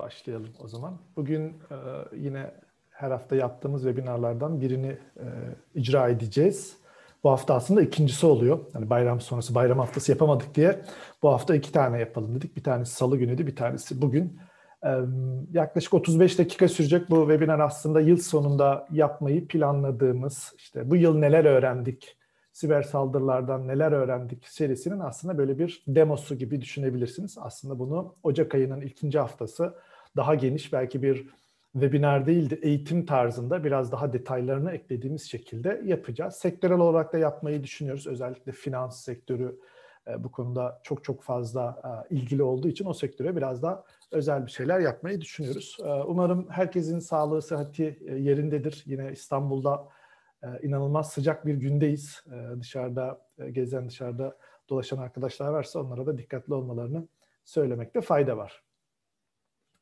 başlayalım o zaman. Bugün e, yine her hafta yaptığımız webinarlardan birini e, icra edeceğiz. Bu hafta aslında ikincisi oluyor. Yani bayram sonrası, bayram haftası yapamadık diye bu hafta iki tane yapalım dedik. Bir tanesi salı günüydü, bir tanesi bugün. E, yaklaşık 35 dakika sürecek bu webinar aslında yıl sonunda yapmayı planladığımız, işte bu yıl neler öğrendik, siber saldırılardan neler öğrendik serisinin aslında böyle bir demosu gibi düşünebilirsiniz. Aslında bunu Ocak ayının ikinci haftası daha geniş belki bir webinar değil de eğitim tarzında biraz daha detaylarını eklediğimiz şekilde yapacağız. Sektörel olarak da yapmayı düşünüyoruz. Özellikle finans sektörü e, bu konuda çok çok fazla e, ilgili olduğu için o sektöre biraz daha özel bir şeyler yapmayı düşünüyoruz. E, umarım herkesin sağlığı, sıhhati yerindedir. Yine İstanbul'da inanılmaz sıcak bir gündeyiz. Dışarıda gezen, dışarıda dolaşan arkadaşlar varsa onlara da dikkatli olmalarını söylemekte fayda var.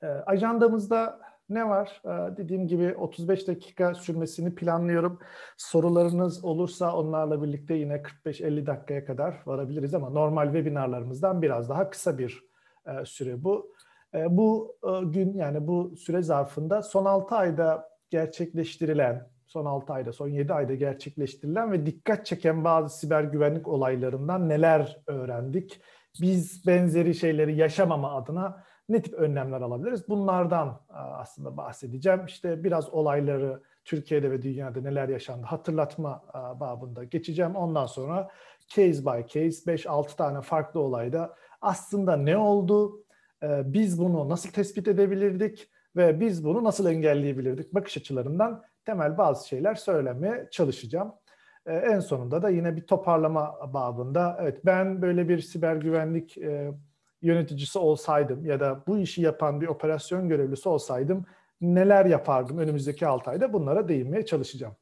Ee, ajandamızda ne var? Ee, dediğim gibi 35 dakika sürmesini planlıyorum. Sorularınız olursa onlarla birlikte yine 45-50 dakikaya kadar varabiliriz ama normal webinarlarımızdan biraz daha kısa bir e, süre bu. E, bu e, gün yani bu süre zarfında son 6 ayda gerçekleştirilen son 6 ayda, son 7 ayda gerçekleştirilen ve dikkat çeken bazı siber güvenlik olaylarından neler öğrendik? Biz benzeri şeyleri yaşamama adına ne tip önlemler alabiliriz? Bunlardan aslında bahsedeceğim. İşte biraz olayları Türkiye'de ve dünyada neler yaşandı hatırlatma babında geçeceğim. Ondan sonra case by case 5-6 tane farklı olayda aslında ne oldu? E, biz bunu nasıl tespit edebilirdik ve biz bunu nasıl engelleyebilirdik? Bakış açılarından temel bazı şeyler söylemeye çalışacağım. E, en sonunda da yine bir toparlama babında evet ben böyle bir siber güvenlik e, yöneticisi olsaydım ya da bu işi yapan bir operasyon görevlisi olsaydım neler yapardım önümüzdeki 6 ayda bunlara değinmeye çalışacağım.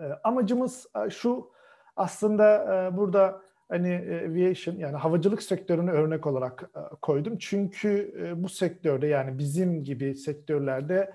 Ee, amacımız e, şu aslında e, burada hani e, aviation yani havacılık sektörünü örnek olarak koydum. Çünkü bu sektörde yani bizim gibi sektörlerde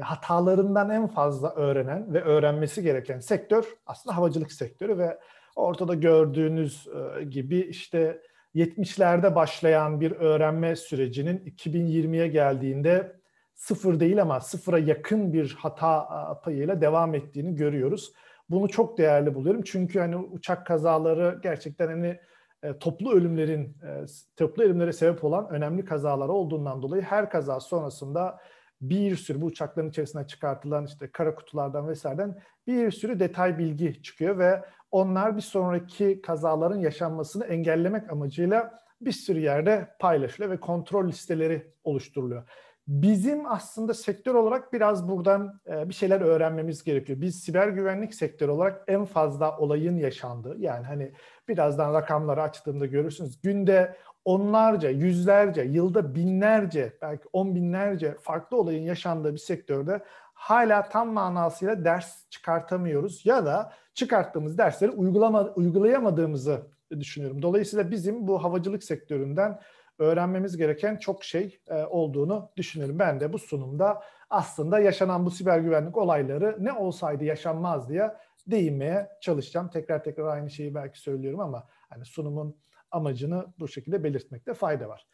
hatalarından en fazla öğrenen ve öğrenmesi gereken sektör aslında havacılık sektörü ve ortada gördüğünüz gibi işte 70'lerde başlayan bir öğrenme sürecinin 2020'ye geldiğinde sıfır değil ama sıfıra yakın bir hata payıyla devam ettiğini görüyoruz. Bunu çok değerli buluyorum. Çünkü hani uçak kazaları gerçekten hani e, toplu ölümlerin e, toplu ölümlere sebep olan önemli kazalar olduğundan dolayı her kaza sonrasında bir sürü bu uçakların içerisine çıkartılan işte kara kutulardan vesaireden bir sürü detay bilgi çıkıyor ve onlar bir sonraki kazaların yaşanmasını engellemek amacıyla bir sürü yerde paylaşılıyor ve kontrol listeleri oluşturuluyor. Bizim aslında sektör olarak biraz buradan e, bir şeyler öğrenmemiz gerekiyor. Biz siber güvenlik sektörü olarak en fazla olayın yaşandığı yani hani birazdan rakamları açtığımda görürsünüz. Günde onlarca, yüzlerce, yılda binlerce, belki on binlerce farklı olayın yaşandığı bir sektörde hala tam manasıyla ders çıkartamıyoruz ya da çıkarttığımız dersleri uygulama, uygulayamadığımızı düşünüyorum. Dolayısıyla bizim bu havacılık sektöründen öğrenmemiz gereken çok şey e, olduğunu düşünüyorum. Ben de bu sunumda aslında yaşanan bu siber güvenlik olayları ne olsaydı yaşanmaz diye değinmeye çalışacağım. Tekrar tekrar aynı şeyi belki söylüyorum ama hani sunumun amacını bu şekilde belirtmekte fayda var.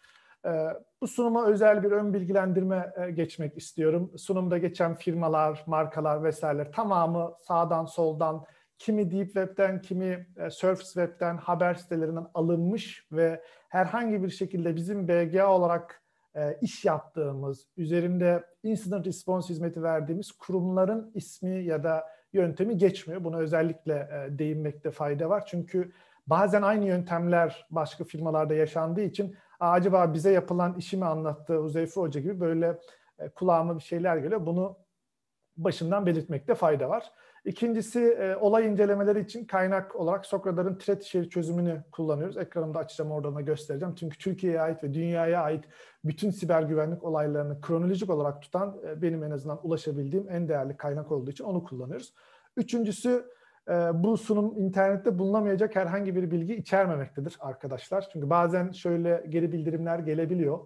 Ee, bu sunuma özel bir ön bilgilendirme e, geçmek istiyorum. Sunumda geçen firmalar, markalar vesaireler tamamı sağdan soldan kimi Deep Web'den, kimi e, Surface Web'den haber sitelerinden alınmış ve herhangi bir şekilde bizim BGA olarak e, iş yaptığımız, üzerinde incident response hizmeti verdiğimiz kurumların ismi ya da yöntemi geçmiyor. Buna özellikle değinmekte fayda var. Çünkü Bazen aynı yöntemler başka firmalarda yaşandığı için acaba bize yapılan işi mi anlattı Huzeyfe Hoca gibi böyle e, kulağıma bir şeyler geliyor. Bunu başından belirtmekte fayda var. İkincisi e, olay incelemeleri için kaynak olarak Sokradar'ın Tret şehir çözümünü kullanıyoruz. Ekranımda açacağım oradan da göstereceğim. Çünkü Türkiye'ye ait ve dünyaya ait bütün siber güvenlik olaylarını kronolojik olarak tutan e, benim en azından ulaşabildiğim en değerli kaynak olduğu için onu kullanıyoruz. Üçüncüsü ee, bu sunum internette bulunamayacak herhangi bir bilgi içermemektedir arkadaşlar. Çünkü bazen şöyle geri bildirimler gelebiliyor.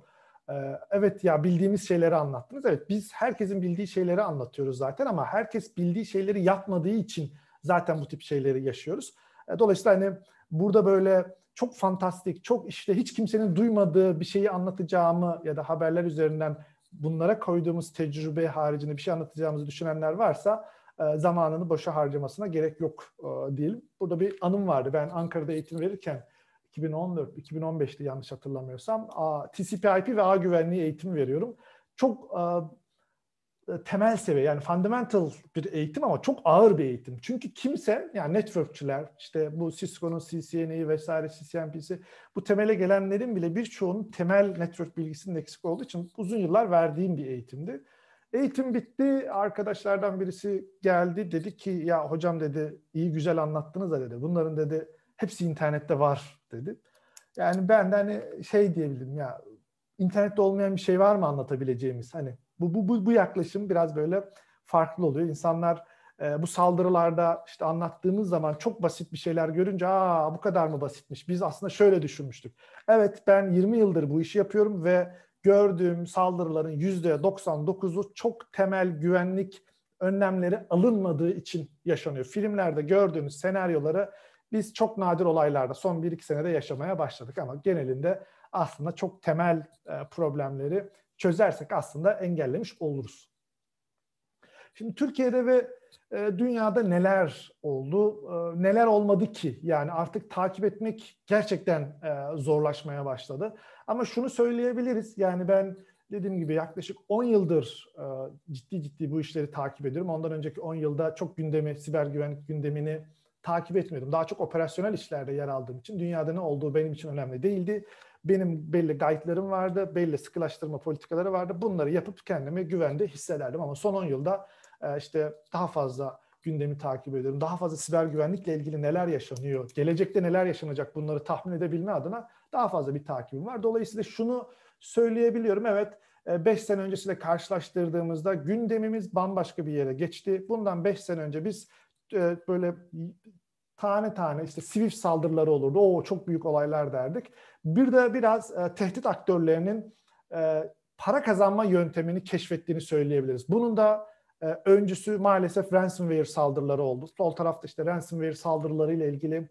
Ee, evet ya bildiğimiz şeyleri anlattınız. Evet biz herkesin bildiği şeyleri anlatıyoruz zaten ama herkes bildiği şeyleri yapmadığı için zaten bu tip şeyleri yaşıyoruz. Ee, dolayısıyla hani burada böyle çok fantastik, çok işte hiç kimsenin duymadığı bir şeyi anlatacağımı ya da haberler üzerinden bunlara koyduğumuz tecrübe haricinde bir şey anlatacağımızı düşünenler varsa e, zamanını boşa harcamasına gerek yok e, diyelim. Burada bir anım vardı. Ben Ankara'da eğitim verirken 2014-2015'te yanlış hatırlamıyorsam TCP/IP ve ağ güvenliği eğitimi veriyorum. Çok e, temel seviye yani fundamental bir eğitim ama çok ağır bir eğitim. Çünkü kimse yani networkçiler işte bu Cisco'nun CCNA'yı vesaire CCNP'si bu temele gelenlerin bile birçoğunun temel network bilgisinin eksik olduğu için uzun yıllar verdiğim bir eğitimdi. Eğitim bitti. Arkadaşlardan birisi geldi. Dedi ki ya hocam dedi iyi güzel anlattınız da dedi. Bunların dedi hepsi internette var dedi. Yani ben de hani şey diyebildim ya internette olmayan bir şey var mı anlatabileceğimiz? Hani bu, bu, bu, bu yaklaşım biraz böyle farklı oluyor. İnsanlar e, bu saldırılarda işte anlattığımız zaman çok basit bir şeyler görünce aa bu kadar mı basitmiş? Biz aslında şöyle düşünmüştük. Evet ben 20 yıldır bu işi yapıyorum ve gördüğüm saldırıların %99'u çok temel güvenlik önlemleri alınmadığı için yaşanıyor. Filmlerde gördüğünüz senaryoları biz çok nadir olaylarda son 1-2 senede yaşamaya başladık ama genelinde aslında çok temel e, problemleri çözersek aslında engellemiş oluruz. Şimdi Türkiye'de ve ee, dünyada neler oldu, ee, neler olmadı ki? Yani artık takip etmek gerçekten e, zorlaşmaya başladı. Ama şunu söyleyebiliriz. Yani ben dediğim gibi yaklaşık 10 yıldır e, ciddi ciddi bu işleri takip ediyorum. Ondan önceki 10 yılda çok gündemi, siber güvenlik gündemini takip etmiyordum. Daha çok operasyonel işlerde yer aldığım için dünyada ne olduğu benim için önemli değildi. Benim belli gayetlerim vardı, belli sıkılaştırma politikaları vardı. Bunları yapıp kendimi güvende hissederdim ama son 10 yılda ee, işte daha fazla gündemi takip ediyorum. Daha fazla siber güvenlikle ilgili neler yaşanıyor, gelecekte neler yaşanacak bunları tahmin edebilme adına daha fazla bir takibim var. Dolayısıyla şunu söyleyebiliyorum. Evet 5 e, sene öncesiyle karşılaştırdığımızda gündemimiz bambaşka bir yere geçti. Bundan 5 sene önce biz e, böyle tane tane işte Swift saldırıları olurdu. O çok büyük olaylar derdik. Bir de biraz e, tehdit aktörlerinin para kazanma yöntemini keşfettiğini söyleyebiliriz. Bunun da ee, öncüsü maalesef ransomware saldırıları oldu. Sol tarafta işte ransomware saldırılarıyla ilgili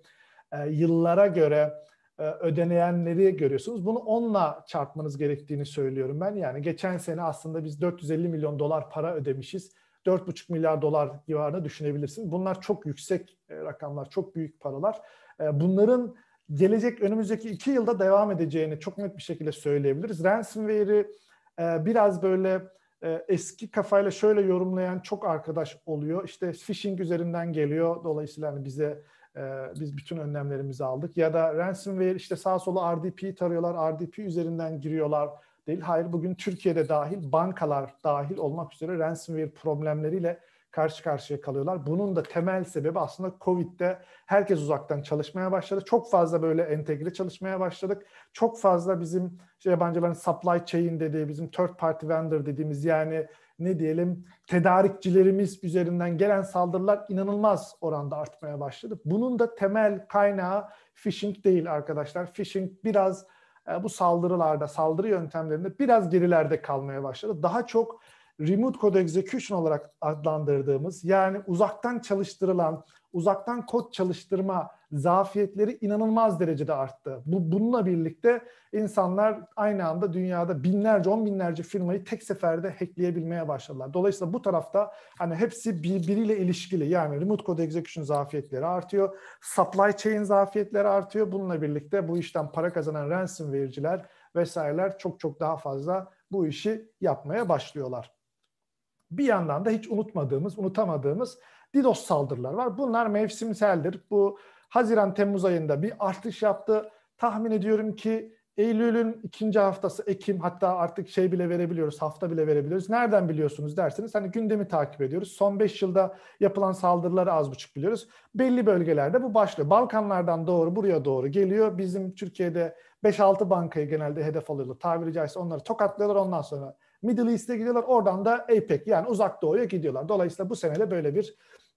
e, yıllara göre e, ödeneyenleri görüyorsunuz. Bunu onunla çarpmanız gerektiğini söylüyorum ben. Yani geçen sene aslında biz 450 milyon dolar para ödemişiz. 4,5 milyar dolar civarında düşünebilirsiniz. Bunlar çok yüksek e, rakamlar, çok büyük paralar. Bunların gelecek önümüzdeki iki yılda devam edeceğini çok net bir şekilde söyleyebiliriz. Ransomware'i biraz böyle ee, eski kafayla şöyle yorumlayan çok arkadaş oluyor. İşte phishing üzerinden geliyor. Dolayısıyla hani bize e, biz bütün önlemlerimizi aldık. Ya da ransomware işte sağ sola RDP'yi tarıyorlar. RDP üzerinden giriyorlar değil. Hayır bugün Türkiye'de dahil bankalar dahil olmak üzere ransomware problemleriyle karşı karşıya kalıyorlar. Bunun da temel sebebi aslında Covid'de herkes uzaktan çalışmaya başladı. Çok fazla böyle entegre çalışmaya başladık. Çok fazla bizim işte yabancıların supply chain dediği, bizim third party vendor dediğimiz yani ne diyelim tedarikçilerimiz üzerinden gelen saldırılar inanılmaz oranda artmaya başladı. Bunun da temel kaynağı phishing değil arkadaşlar. Phishing biraz e, bu saldırılarda, saldırı yöntemlerinde biraz gerilerde kalmaya başladı. Daha çok remote code execution olarak adlandırdığımız yani uzaktan çalıştırılan, uzaktan kod çalıştırma zafiyetleri inanılmaz derecede arttı. Bu, bununla birlikte insanlar aynı anda dünyada binlerce, on binlerce firmayı tek seferde hackleyebilmeye başladılar. Dolayısıyla bu tarafta hani hepsi birbiriyle ilişkili. Yani remote code execution zafiyetleri artıyor, supply chain zafiyetleri artıyor. Bununla birlikte bu işten para kazanan ransom vericiler vesaireler çok çok daha fazla bu işi yapmaya başlıyorlar bir yandan da hiç unutmadığımız, unutamadığımız DDoS saldırılar var. Bunlar mevsimseldir. Bu Haziran-Temmuz ayında bir artış yaptı. Tahmin ediyorum ki Eylül'ün ikinci haftası Ekim hatta artık şey bile verebiliyoruz, hafta bile verebiliyoruz. Nereden biliyorsunuz derseniz hani gündemi takip ediyoruz. Son 5 yılda yapılan saldırıları az buçuk biliyoruz. Belli bölgelerde bu başlıyor. Balkanlardan doğru buraya doğru geliyor. Bizim Türkiye'de 5-6 bankayı genelde hedef alıyorlar. Tabiri caizse onları tokatlıyorlar ondan sonra Middle East'e gidiyorlar. Oradan da APEC yani uzak doğuya gidiyorlar. Dolayısıyla bu senede böyle bir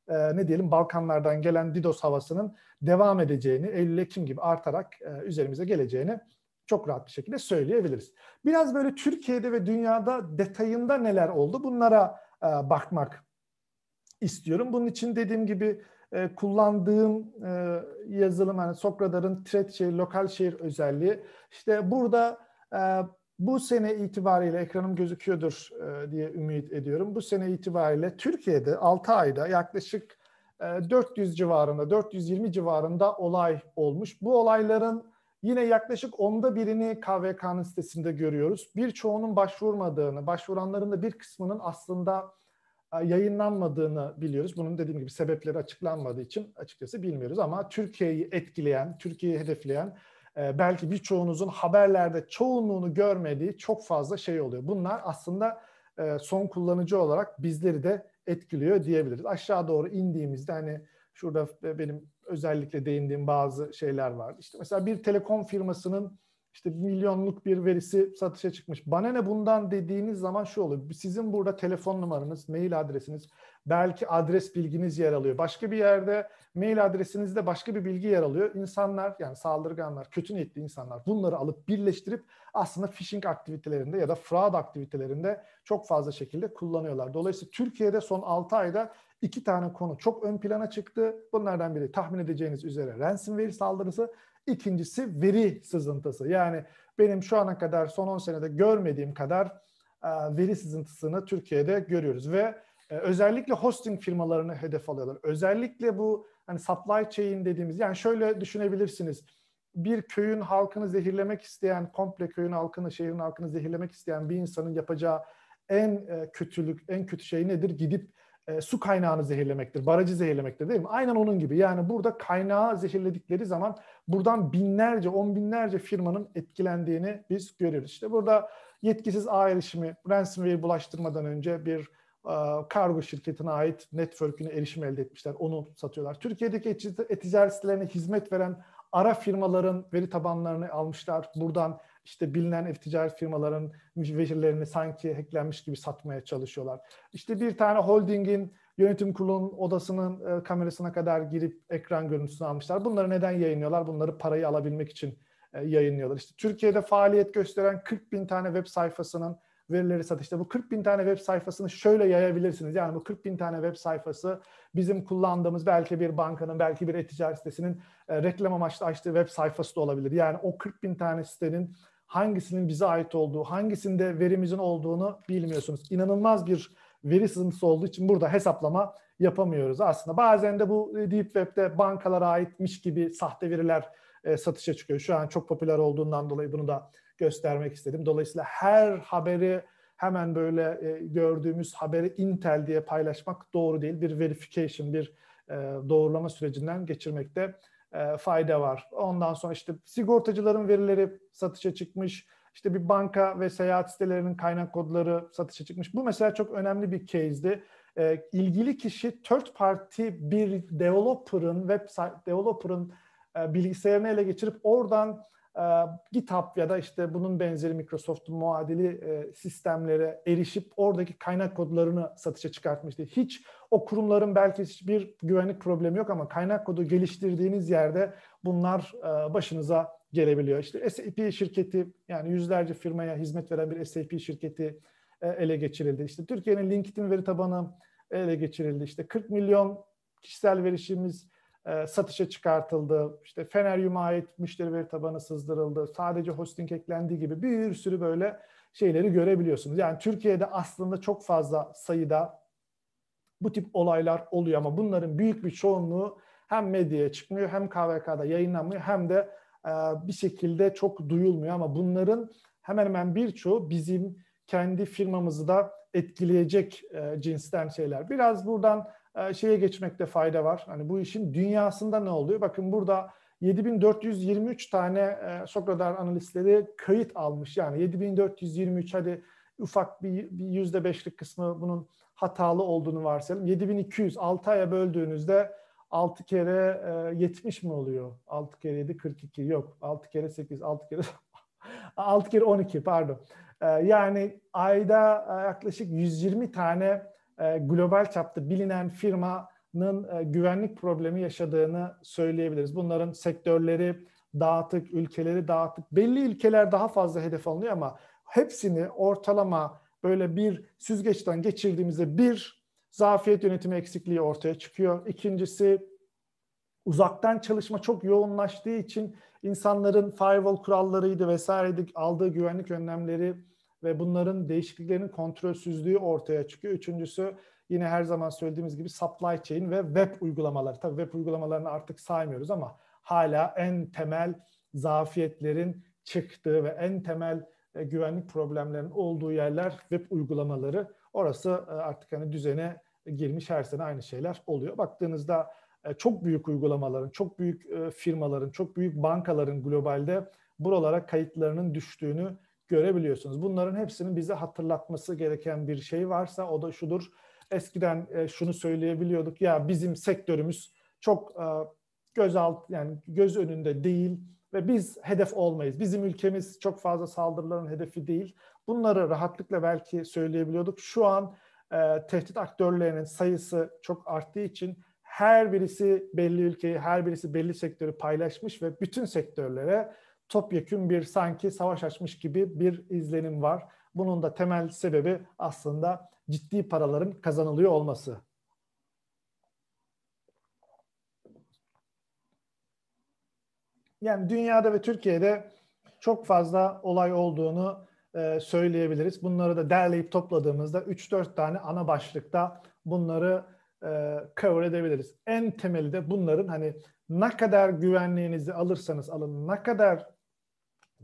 e, ne diyelim Balkanlardan gelen DDoS havasının devam edeceğini, Eylül-Ekim gibi artarak e, üzerimize geleceğini çok rahat bir şekilde söyleyebiliriz. Biraz böyle Türkiye'de ve dünyada detayında neler oldu bunlara e, bakmak istiyorum. Bunun için dediğim gibi e, kullandığım e, yazılım hani Sokradar'ın thread şehir, lokal şehir özelliği. İşte burada e, bu sene itibariyle ekranım gözüküyordur e, diye ümit ediyorum. Bu sene itibariyle Türkiye'de 6 ayda yaklaşık e, 400 civarında, 420 civarında olay olmuş. Bu olayların yine yaklaşık onda birini KVK'nın sitesinde görüyoruz. Birçoğunun başvurmadığını, başvuranların da bir kısmının aslında e, yayınlanmadığını biliyoruz. Bunun dediğim gibi sebepleri açıklanmadığı için açıkçası bilmiyoruz ama Türkiye'yi etkileyen, Türkiye'yi hedefleyen ee, belki birçoğunuzun haberlerde çoğunluğunu görmediği çok fazla şey oluyor. Bunlar aslında e, son kullanıcı olarak bizleri de etkiliyor diyebiliriz. Aşağı doğru indiğimizde hani şurada benim özellikle değindiğim bazı şeyler var. İşte mesela bir telekom firmasının işte milyonluk bir verisi satışa çıkmış. Bana ne bundan dediğiniz zaman şu oluyor. Sizin burada telefon numaranız, mail adresiniz, belki adres bilginiz yer alıyor. Başka bir yerde mail adresinizde başka bir bilgi yer alıyor. İnsanlar yani saldırganlar, kötü niyetli insanlar bunları alıp birleştirip aslında phishing aktivitelerinde ya da fraud aktivitelerinde çok fazla şekilde kullanıyorlar. Dolayısıyla Türkiye'de son 6 ayda iki tane konu çok ön plana çıktı. Bunlardan biri tahmin edeceğiniz üzere ransomware saldırısı İkincisi veri sızıntısı. Yani benim şu ana kadar son 10 senede görmediğim kadar e, veri sızıntısını Türkiye'de görüyoruz ve e, özellikle hosting firmalarını hedef alıyorlar. Özellikle bu hani supply chain dediğimiz yani şöyle düşünebilirsiniz. Bir köyün halkını zehirlemek isteyen, komple köyün halkını, şehrin halkını zehirlemek isteyen bir insanın yapacağı en e, kötülük, en kötü şey nedir? Gidip e, su kaynağını zehirlemektir, barajı zehirlemektir değil mi? Aynen onun gibi. Yani burada kaynağı zehirledikleri zaman buradan binlerce, on binlerce firmanın etkilendiğini biz görüyoruz. İşte burada yetkisiz ağ erişimi, ransomware bulaştırmadan önce bir e, kargo şirketine ait network'üne erişim elde etmişler. Onu satıyorlar. Türkiye'deki e-ticaret sitelerine hizmet veren ara firmaların veri tabanlarını almışlar. Buradan işte bilinen e-ticaret firmaların verilerini sanki hacklenmiş gibi satmaya çalışıyorlar. İşte bir tane holdingin yönetim kurulunun odasının e, kamerasına kadar girip ekran görüntüsünü almışlar. Bunları neden yayınlıyorlar? Bunları parayı alabilmek için e, yayınlıyorlar. İşte Türkiye'de faaliyet gösteren 40 bin tane web sayfasının verileri satışta. Bu 40 bin tane web sayfasını şöyle yayabilirsiniz. Yani bu 40 bin tane web sayfası bizim kullandığımız belki bir bankanın, belki bir e-ticaret sitesinin e, reklam amaçlı açtığı web sayfası da olabilir. Yani o 40 bin tane sitenin hangisinin bize ait olduğu, hangisinde verimizin olduğunu bilmiyorsunuz. İnanılmaz bir veri sızıntısı olduğu için burada hesaplama yapamıyoruz. Aslında bazen de bu e, Deep Web'de bankalara aitmiş gibi sahte veriler e, satışa çıkıyor. Şu an çok popüler olduğundan dolayı bunu da göstermek istedim. Dolayısıyla her haberi hemen böyle e, gördüğümüz haberi Intel diye paylaşmak doğru değil. Bir verification, bir doğrulama sürecinden geçirmekte e, fayda var. Ondan sonra işte sigortacıların verileri satışa çıkmış. İşte bir banka ve seyahat sitelerinin kaynak kodları satışa çıkmış. Bu mesela çok önemli bir case'di. E, ilgili kişi third party bir developer'ın web developer'ın e, bilgisayarını ele geçirip oradan e, GitHub ya da işte bunun benzeri Microsoft'un muadili e, sistemlere erişip oradaki kaynak kodlarını satışa çıkartmıştı. Hiç o kurumların belki hiçbir güvenlik problemi yok ama kaynak kodu geliştirdiğiniz yerde bunlar e, başınıza gelebiliyor. İşte SAP şirketi yani yüzlerce firmaya hizmet veren bir SAP şirketi e, ele geçirildi. İşte Türkiye'nin LinkedIn veri tabanı ele geçirildi. İşte 40 milyon kişisel verişimiz e, satışa çıkartıldı, işte Feneryum'a ait müşteri veri tabanı sızdırıldı, sadece hosting eklendi gibi bir sürü böyle şeyleri görebiliyorsunuz. Yani Türkiye'de aslında çok fazla sayıda bu tip olaylar oluyor ama bunların büyük bir çoğunluğu hem medyaya çıkmıyor hem KVK'da yayınlanmıyor hem de e, bir şekilde çok duyulmuyor ama bunların hemen hemen birçoğu bizim kendi firmamızı da etkileyecek e, cinsten şeyler. Biraz buradan e, şeye geçmekte fayda var. Hani bu işin dünyasında ne oluyor? Bakın burada 7423 tane e, Sokradar analistleri kayıt almış. Yani 7423 hadi ufak bir, bir %5'lik kısmı bunun hatalı olduğunu varsayalım. 7200 6 aya böldüğünüzde 6 kere e, 70 mi oluyor? 6 kere 7 42 yok. 6 kere 8 6 kere 6 kere 12 pardon. E, yani ayda e, yaklaşık 120 tane e, global çapta bilinen firmanın e, güvenlik problemi yaşadığını söyleyebiliriz. Bunların sektörleri dağıtık, ülkeleri dağıtık. Belli ülkeler daha fazla hedef alınıyor ama hepsini ortalama böyle bir süzgeçten geçirdiğimizde bir zafiyet yönetimi eksikliği ortaya çıkıyor. İkincisi uzaktan çalışma çok yoğunlaştığı için insanların firewall kurallarıydı vesaireydi aldığı güvenlik önlemleri ve bunların değişikliklerin kontrolsüzlüğü ortaya çıkıyor. Üçüncüsü yine her zaman söylediğimiz gibi supply chain ve web uygulamaları. Tabii web uygulamalarını artık saymıyoruz ama hala en temel zafiyetlerin çıktığı ve en temel e, güvenlik problemlerinin olduğu yerler web uygulamaları. Orası e, artık hani düzene girmiş her sene aynı şeyler oluyor. Baktığınızda e, çok büyük uygulamaların, çok büyük firmaların, çok büyük bankaların globalde buralara kayıtlarının düştüğünü görebiliyorsunuz. Bunların hepsinin bize hatırlatması gereken bir şey varsa o da şudur. Eskiden e, şunu söyleyebiliyorduk ya bizim sektörümüz çok e, göz alt yani göz önünde değil ve biz hedef olmayız. Bizim ülkemiz çok fazla saldırıların hedefi değil. Bunları rahatlıkla belki söyleyebiliyorduk. Şu an e, tehdit aktörlerinin sayısı çok arttığı için her birisi belli ülkeyi, her birisi belli sektörü paylaşmış ve bütün sektörlere topyekün bir sanki savaş açmış gibi bir izlenim var. Bunun da temel sebebi aslında ciddi paraların kazanılıyor olması. Yani dünyada ve Türkiye'de çok fazla olay olduğunu e, söyleyebiliriz. Bunları da derleyip topladığımızda 3-4 tane ana başlıkta bunları e, cover edebiliriz. En temeli de bunların hani ne kadar güvenliğinizi alırsanız alın, ne kadar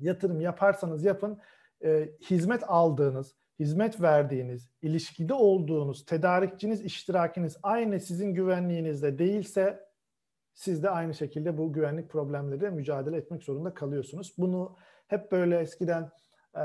yatırım yaparsanız yapın e, hizmet aldığınız, hizmet verdiğiniz, ilişkide olduğunuz, tedarikçiniz, iştirakiniz aynı sizin güvenliğinizde değilse siz de aynı şekilde bu güvenlik problemleriyle mücadele etmek zorunda kalıyorsunuz. Bunu hep böyle eskiden e,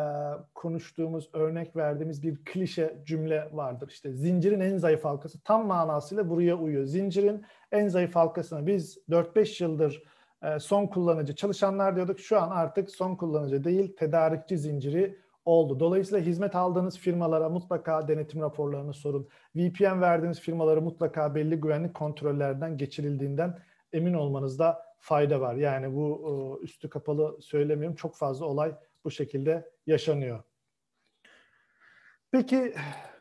konuştuğumuz, örnek verdiğimiz bir klişe cümle vardır. İşte zincirin en zayıf halkası tam manasıyla buraya uyuyor. Zincirin en zayıf halkasını biz 4-5 yıldır e, son kullanıcı çalışanlar diyorduk. Şu an artık son kullanıcı değil tedarikçi zinciri oldu. Dolayısıyla hizmet aldığınız firmalara mutlaka denetim raporlarını sorun. VPN verdiğiniz firmalara mutlaka belli güvenlik kontrollerinden geçirildiğinden emin olmanızda fayda var. Yani bu e, üstü kapalı söylemiyorum. Çok fazla olay bu şekilde yaşanıyor. Peki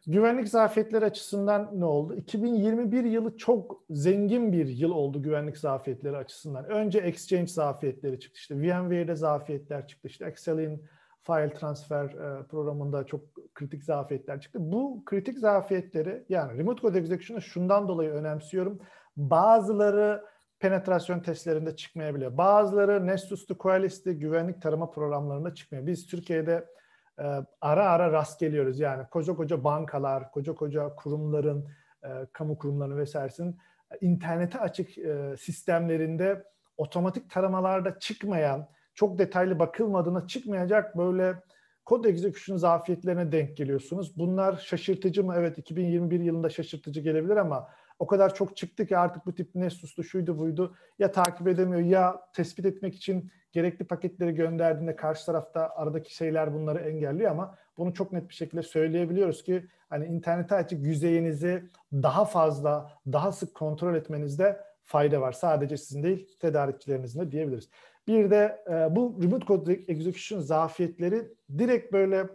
Güvenlik zafiyetleri açısından ne oldu? 2021 yılı çok zengin bir yıl oldu güvenlik zafiyetleri açısından. Önce Exchange zafiyetleri çıktı. İşte VMware'de zafiyetler çıktı. İşte Excel'in file transfer e, programında çok kritik zafiyetler çıktı. Bu kritik zafiyetleri yani remote code execution'ı şundan dolayı önemsiyorum. Bazıları penetrasyon testlerinde çıkmayabiliyor. Bazıları Nessus'tu, Qualys'ti, güvenlik tarama programlarında çıkmıyor. Biz Türkiye'de ara ara rast geliyoruz. Yani koca koca bankalar, koca koca kurumların, kamu kurumlarının vesairesinin internete açık sistemlerinde otomatik taramalarda çıkmayan, çok detaylı bakılmadığına çıkmayacak böyle kod execution zafiyetlerine denk geliyorsunuz. Bunlar şaşırtıcı mı? Evet 2021 yılında şaşırtıcı gelebilir ama o kadar çok çıktı ki artık bu tip Nessus'tu şuydu buydu ya takip edemiyor ya tespit etmek için gerekli paketleri gönderdiğinde karşı tarafta aradaki şeyler bunları engelliyor ama bunu çok net bir şekilde söyleyebiliyoruz ki hani internete açık yüzeyinizi daha fazla daha sık kontrol etmenizde fayda var. Sadece sizin değil tedarikçilerinizin de diyebiliriz. Bir de e, bu remote code execution zafiyetleri direkt böyle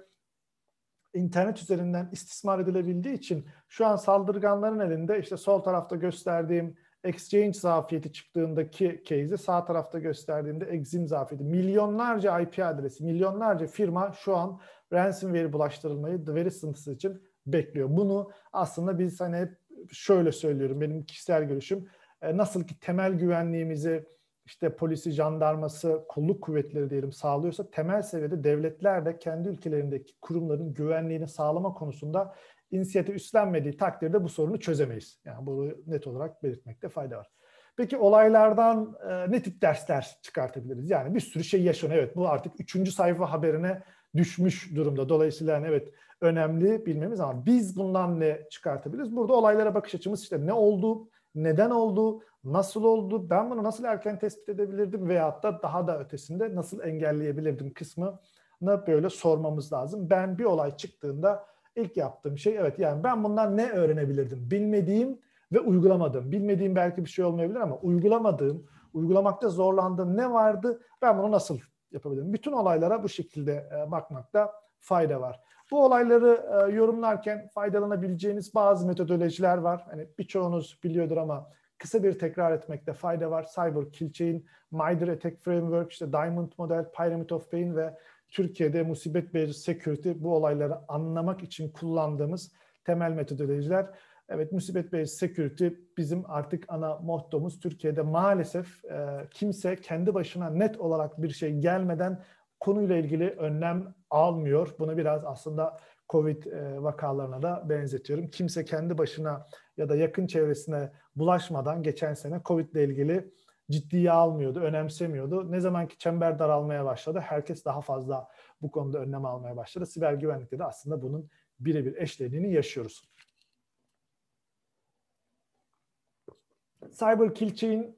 internet üzerinden istismar edilebildiği için şu an saldırganların elinde işte sol tarafta gösterdiğim exchange zafiyeti çıktığındaki case'i sağ tarafta gösterdiğimde exim zafiyeti. Milyonlarca IP adresi, milyonlarca firma şu an ransomware bulaştırılmayı The Veri sıntısı için bekliyor. Bunu aslında biz hani şöyle söylüyorum benim kişisel görüşüm. E, nasıl ki temel güvenliğimizi işte polisi, jandarması, kolluk kuvvetleri diyelim sağlıyorsa temel seviyede devletler de kendi ülkelerindeki kurumların güvenliğini sağlama konusunda inisiyatif üstlenmediği takdirde bu sorunu çözemeyiz. Yani bunu net olarak belirtmekte fayda var. Peki olaylardan e, ne tip dersler çıkartabiliriz? Yani bir sürü şey yaşanıyor. Evet bu artık üçüncü sayfa haberine düşmüş durumda. Dolayısıyla yani evet önemli bilmemiz ama biz bundan ne çıkartabiliriz? Burada olaylara bakış açımız işte ne oldu, neden oldu? Nasıl oldu? Ben bunu nasıl erken tespit edebilirdim veya da daha da ötesinde nasıl engelleyebilirdim kısmına böyle sormamız lazım. Ben bir olay çıktığında ilk yaptığım şey evet yani ben bundan ne öğrenebilirdim? Bilmediğim ve uygulamadığım. Bilmediğim belki bir şey olmayabilir ama uygulamadığım, uygulamakta zorlandığım ne vardı? Ben bunu nasıl yapabilirim? Bütün olaylara bu şekilde e, bakmakta fayda var. Bu olayları e, yorumlarken faydalanabileceğiniz bazı metodolojiler var. Hani birçoğunuz biliyordur ama kısa bir tekrar etmekte fayda var. Cyber Kill Chain, Mider Attack Framework, işte Diamond Model, Pyramid of Pain ve Türkiye'de Musibet Becisi Security bu olayları anlamak için kullandığımız temel metodolojiler. Evet, Musibet Becisi Security bizim artık ana mottomuz. Türkiye'de maalesef e, kimse kendi başına net olarak bir şey gelmeden konuyla ilgili önlem almıyor. Bunu biraz aslında COVID e, vakalarına da benzetiyorum. Kimse kendi başına ya da yakın çevresine bulaşmadan geçen sene COVID ile ilgili ciddiye almıyordu, önemsemiyordu. Ne zaman ki çember daralmaya başladı, herkes daha fazla bu konuda önlem almaya başladı. Siber güvenlikte de aslında bunun birebir eşlediğini yaşıyoruz. Cyber kill chain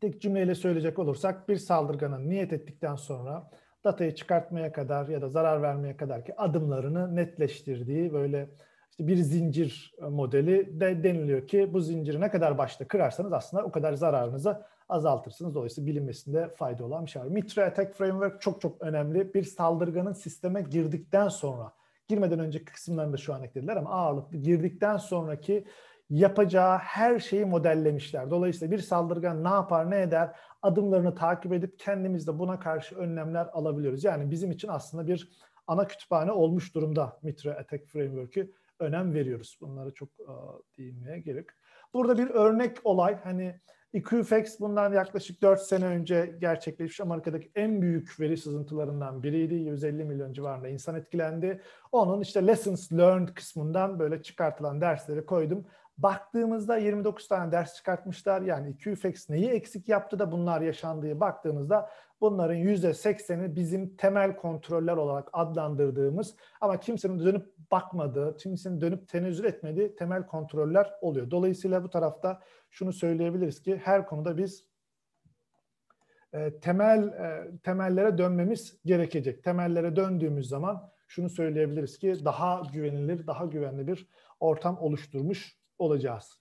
tek cümleyle söyleyecek olursak bir saldırganın niyet ettikten sonra datayı çıkartmaya kadar ya da zarar vermeye kadar ki adımlarını netleştirdiği böyle işte bir zincir modeli de deniliyor ki bu zinciri ne kadar başta kırarsanız aslında o kadar zararınızı azaltırsınız. Dolayısıyla bilinmesinde fayda olan bir şey var. Mitre Attack Framework çok çok önemli. Bir saldırganın sisteme girdikten sonra, girmeden önceki kısımlarını da şu an eklediler ama ağırlıklı girdikten sonraki yapacağı her şeyi modellemişler. Dolayısıyla bir saldırgan ne yapar, ne eder adımlarını takip edip kendimiz de buna karşı önlemler alabiliyoruz. Yani bizim için aslında bir ana kütüphane olmuş durumda Mitre Attack Framework'ü önem veriyoruz. Bunlara çok uh, değinmeye gerek. Burada bir örnek olay hani IQFX bundan yaklaşık 4 sene önce gerçekleşmiş Amerika'daki en büyük veri sızıntılarından biriydi. 150 milyon civarında insan etkilendi. Onun işte lessons learned kısmından böyle çıkartılan dersleri koydum. Baktığımızda 29 tane ders çıkartmışlar. Yani QFX neyi eksik yaptı da bunlar yaşandığı baktığımızda bunların %80'i bizim temel kontroller olarak adlandırdığımız ama kimsenin dönüp bakmadığı, kimsenin dönüp tenezzül etmediği temel kontroller oluyor. Dolayısıyla bu tarafta şunu söyleyebiliriz ki her konuda biz e, temel e, temellere dönmemiz gerekecek. Temellere döndüğümüz zaman şunu söyleyebiliriz ki daha güvenilir, daha güvenli bir ortam oluşturmuş olacağız.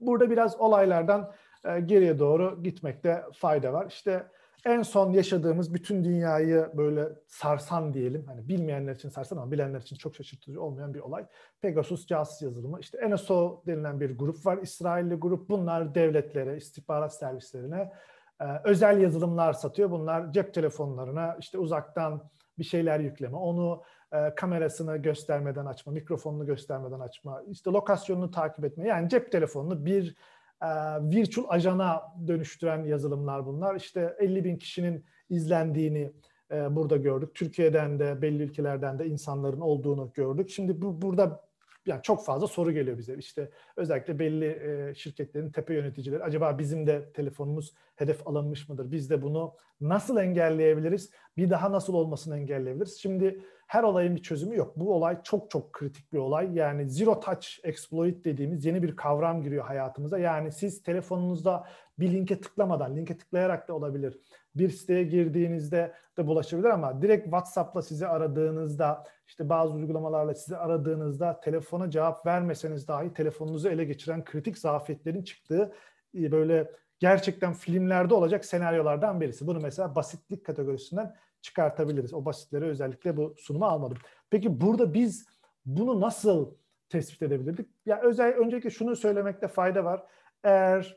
Burada biraz olaylardan e, geriye doğru gitmekte fayda var. İşte en son yaşadığımız bütün dünyayı böyle sarsan diyelim. Hani bilmeyenler için sarsan ama bilenler için çok şaşırtıcı olmayan bir olay. Pegasus casus yazılımı. İşte NSO denilen bir grup var. İsrailli grup. Bunlar devletlere, istihbarat servislerine e, özel yazılımlar satıyor. Bunlar cep telefonlarına işte uzaktan bir şeyler yükleme, onu e, kamerasını göstermeden açma, mikrofonunu göstermeden açma, işte lokasyonunu takip etme. Yani cep telefonunu bir e, virtual ajana dönüştüren yazılımlar bunlar. İşte 50 bin kişinin izlendiğini e, burada gördük. Türkiye'den de belli ülkelerden de insanların olduğunu gördük. Şimdi bu burada yani çok fazla soru geliyor bize. İşte özellikle belli e, şirketlerin tepe yöneticileri acaba bizim de telefonumuz hedef alınmış mıdır? Biz de bunu nasıl engelleyebiliriz? Bir daha nasıl olmasını engelleyebiliriz? Şimdi her olayın bir çözümü yok. Bu olay çok çok kritik bir olay. Yani zero touch exploit dediğimiz yeni bir kavram giriyor hayatımıza. Yani siz telefonunuzda bir linke tıklamadan, linke tıklayarak da olabilir. Bir siteye girdiğinizde de bulaşabilir ama direkt WhatsApp'la sizi aradığınızda, işte bazı uygulamalarla sizi aradığınızda telefona cevap vermeseniz dahi telefonunuzu ele geçiren kritik zafiyetlerin çıktığı e, böyle gerçekten filmlerde olacak senaryolardan birisi. Bunu mesela basitlik kategorisinden çıkartabiliriz. O basitleri özellikle bu sunuma almadım. Peki burada biz bunu nasıl tespit edebilirdik? Ya özel öncelikle şunu söylemekte fayda var. Eğer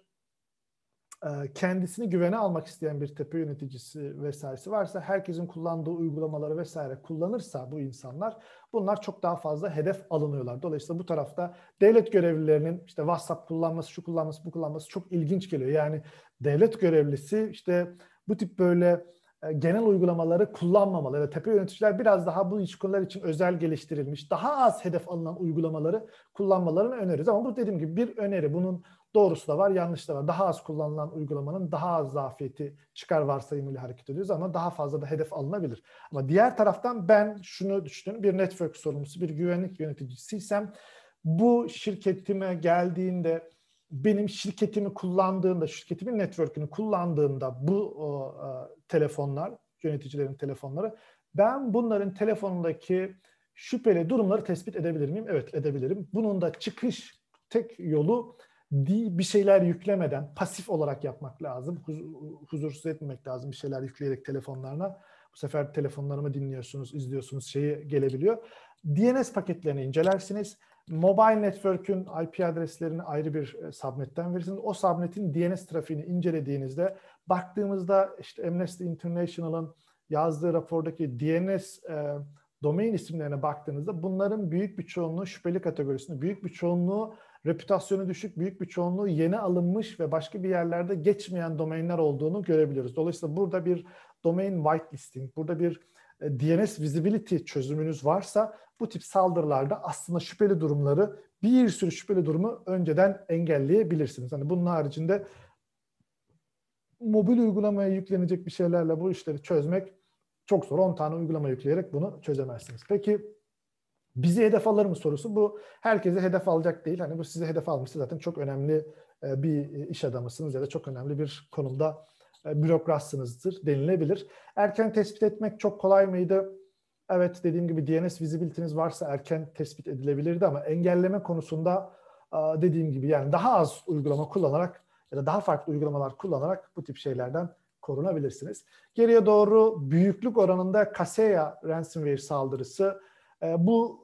e, kendisini güvene almak isteyen bir tepe yöneticisi vesairesi varsa herkesin kullandığı uygulamaları vesaire kullanırsa bu insanlar bunlar çok daha fazla hedef alınıyorlar. Dolayısıyla bu tarafta devlet görevlilerinin işte WhatsApp kullanması, şu kullanması, bu kullanması çok ilginç geliyor. Yani devlet görevlisi işte bu tip böyle e, genel uygulamaları kullanmamalı. Ya yani tepe yöneticiler biraz daha bu konular için özel geliştirilmiş, daha az hedef alınan uygulamaları kullanmalarını öneririz. Ama bu dediğim gibi bir öneri. Bunun doğrusu da var, yanlış da var. Daha az kullanılan uygulamanın daha az zafiyeti çıkar varsayımıyla hareket ediyoruz ama daha fazla da hedef alınabilir. Ama diğer taraftan ben şunu düşünüyorum. Bir network sorumlusu, bir güvenlik yöneticisiysem bu şirketime geldiğinde benim şirketimi kullandığında, şirketimin network'ünü kullandığında bu o, o, e, telefonlar, yöneticilerin telefonları, ben bunların telefonundaki şüpheli durumları tespit edebilir miyim? Evet edebilirim. Bunun da çıkış tek yolu bir şeyler yüklemeden pasif olarak yapmak lazım. huzursuz etmemek lazım bir şeyler yükleyerek telefonlarına. Bu sefer telefonlarımı dinliyorsunuz, izliyorsunuz şeyi gelebiliyor. DNS paketlerini incelersiniz mobile network'ün IP adreslerini ayrı bir e, subnet'ten verirsiniz. O subnet'in DNS trafiğini incelediğinizde baktığımızda işte Amnesty International'ın yazdığı rapordaki DNS e, domain isimlerine baktığınızda bunların büyük bir çoğunluğu şüpheli kategorisinde, büyük bir çoğunluğu reputasyonu düşük, büyük bir çoğunluğu yeni alınmış ve başka bir yerlerde geçmeyen domainler olduğunu görebiliyoruz. Dolayısıyla burada bir domain whitelisting, burada bir e, DNS visibility çözümünüz varsa bu tip saldırılarda aslında şüpheli durumları bir sürü şüpheli durumu önceden engelleyebilirsiniz. Hani bunun haricinde mobil uygulamaya yüklenecek bir şeylerle bu işleri çözmek çok zor. 10 tane uygulama yükleyerek bunu çözemezsiniz. Peki bizi hedef alır mı sorusu bu herkese hedef alacak değil. Hani bu size hedef almışsa zaten çok önemli e, bir e, iş adamısınız ya da çok önemli bir konumda e, bürokratsınızdır denilebilir. Erken tespit etmek çok kolay mıydı? Evet dediğim gibi DNS visibility'niz varsa erken tespit edilebilirdi ama engelleme konusunda e, dediğim gibi yani daha az uygulama kullanarak ya da daha farklı uygulamalar kullanarak bu tip şeylerden korunabilirsiniz. Geriye doğru büyüklük oranında Kaseya ransomware saldırısı e, bu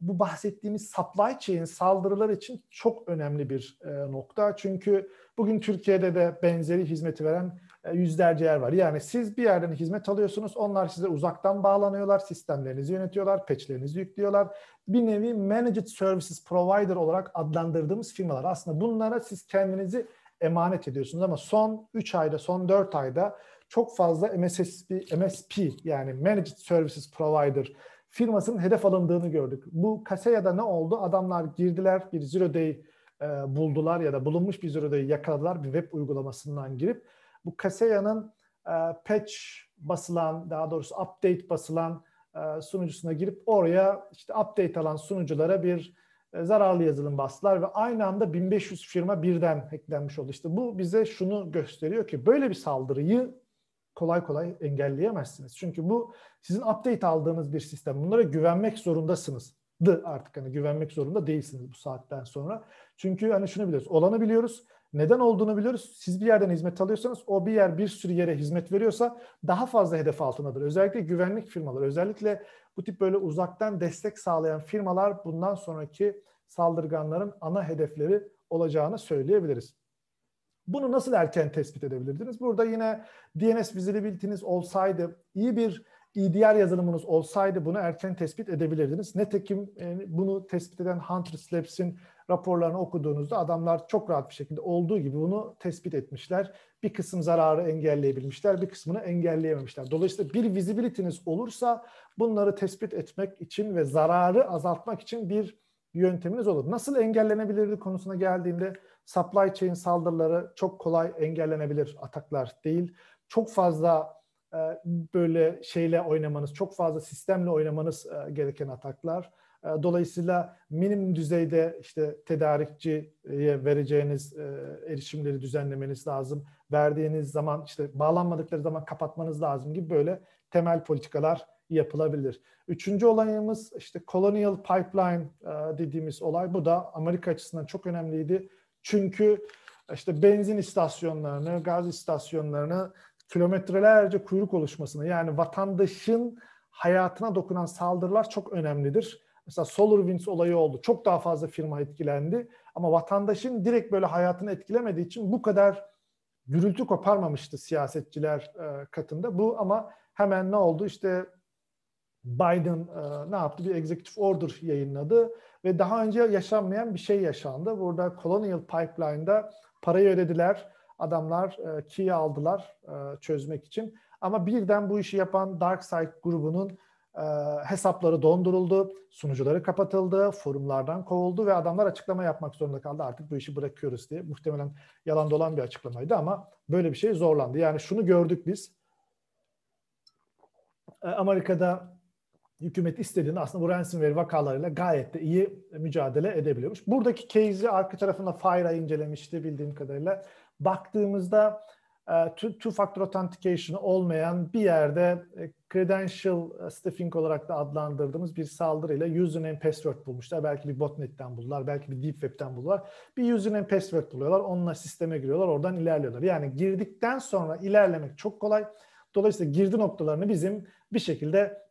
bu bahsettiğimiz supply chain saldırılar için çok önemli bir nokta. Çünkü bugün Türkiye'de de benzeri hizmeti veren e, yüzlerce yer var. Yani siz bir yerden hizmet alıyorsunuz. Onlar size uzaktan bağlanıyorlar. Sistemlerinizi yönetiyorlar. Patchlerinizi yüklüyorlar. Bir nevi Managed Services Provider olarak adlandırdığımız firmalar. Aslında bunlara siz kendinizi emanet ediyorsunuz ama son 3 ayda, son 4 ayda çok fazla MSSP, MSP yani Managed Services Provider firmasının hedef alındığını gördük. Bu Kaseya'da ne oldu? Adamlar girdiler bir zero day e, buldular ya da bulunmuş bir zero day'i yakaladılar bir web uygulamasından girip bu kaseyanın e, patch basılan daha doğrusu update basılan e, sunucusuna girip oraya işte update alan sunuculara bir e, zararlı yazılım bastılar ve aynı anda 1500 firma birden eklenmiş oldu. İşte bu bize şunu gösteriyor ki böyle bir saldırıyı kolay kolay engelleyemezsiniz. Çünkü bu sizin update aldığınız bir sistem. Bunlara güvenmek zorundasınız. Dı artık hani güvenmek zorunda değilsiniz bu saatten sonra. Çünkü hani şunu biliyoruz. Olanı biliyoruz. Neden olduğunu biliyoruz. Siz bir yerden hizmet alıyorsanız o bir yer bir sürü yere hizmet veriyorsa daha fazla hedef altındadır. Özellikle güvenlik firmaları, özellikle bu tip böyle uzaktan destek sağlayan firmalar bundan sonraki saldırganların ana hedefleri olacağını söyleyebiliriz. Bunu nasıl erken tespit edebilirdiniz? Burada yine DNS visibility'niz olsaydı iyi bir EDR yazılımınız olsaydı bunu erken tespit edebilirdiniz. Netekim e, bunu tespit eden Hunter Labs'in raporlarını okuduğunuzda adamlar çok rahat bir şekilde olduğu gibi bunu tespit etmişler. Bir kısım zararı engelleyebilmişler, bir kısmını engelleyememişler. Dolayısıyla bir visibility'niz olursa bunları tespit etmek için ve zararı azaltmak için bir yönteminiz olur. Nasıl engellenebilirdi konusuna geldiğinde supply chain saldırıları çok kolay engellenebilir ataklar değil. Çok fazla e, böyle şeyle oynamanız, çok fazla sistemle oynamanız e, gereken ataklar. E, dolayısıyla minimum düzeyde işte tedarikçiye vereceğiniz erişimleri düzenlemeniz lazım. Verdiğiniz zaman işte bağlanmadıkları zaman kapatmanız lazım gibi böyle temel politikalar yapılabilir. Üçüncü olayımız işte Colonial Pipeline dediğimiz olay. Bu da Amerika açısından çok önemliydi. Çünkü işte benzin istasyonlarını, gaz istasyonlarını kilometrelerce kuyruk oluşmasına yani vatandaşın hayatına dokunan saldırılar çok önemlidir. Mesela SolarWinds olayı oldu. Çok daha fazla firma etkilendi. Ama vatandaşın direkt böyle hayatını etkilemediği için bu kadar gürültü koparmamıştı siyasetçiler e, katında. Bu ama hemen ne oldu? İşte Biden e, ne yaptı? Bir executive order yayınladı ve daha önce yaşanmayan bir şey yaşandı. Burada Colonial Pipeline'da parayı ödediler Adamlar e, Key'i aldılar e, çözmek için. Ama birden bu işi yapan DarkSide grubunun e, hesapları donduruldu, sunucuları kapatıldı, forumlardan kovuldu ve adamlar açıklama yapmak zorunda kaldı. Artık bu işi bırakıyoruz diye. Muhtemelen yalan dolan bir açıklamaydı ama böyle bir şey zorlandı. Yani şunu gördük biz. E, Amerika'da hükümet istediğini aslında bu ransomware vakalarıyla gayet de iyi mücadele edebiliyormuş. Buradaki case'i arka tarafında FIRA incelemişti bildiğim kadarıyla baktığımızda e, two factor authentication olmayan bir yerde e, credential e, stuffing olarak da adlandırdığımız bir saldırıyla username password bulmuşlar. Belki bir botnet'ten buldular, belki bir deep web'ten buldular. Bir username password buluyorlar, onunla sisteme giriyorlar, oradan ilerliyorlar. Yani girdikten sonra ilerlemek çok kolay. Dolayısıyla girdi noktalarını bizim bir şekilde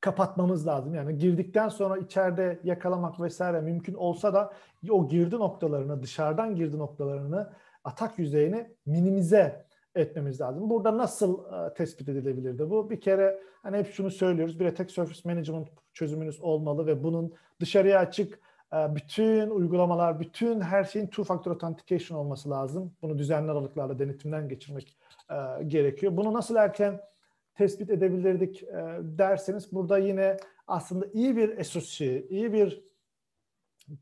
kapatmamız lazım. Yani girdikten sonra içeride yakalamak vesaire mümkün olsa da o girdi noktalarını, dışarıdan girdi noktalarını atak yüzeyini minimize etmemiz lazım. Burada nasıl e, tespit edilebilirdi bu? Bir kere hani hep şunu söylüyoruz. Bir attack surface management çözümünüz olmalı ve bunun dışarıya açık e, bütün uygulamalar, bütün her şeyin two factor authentication olması lazım. Bunu düzenli aralıklarla denetimden geçirmek e, gerekiyor. Bunu nasıl erken tespit edebilirdik derseniz burada yine aslında iyi bir SOC, iyi bir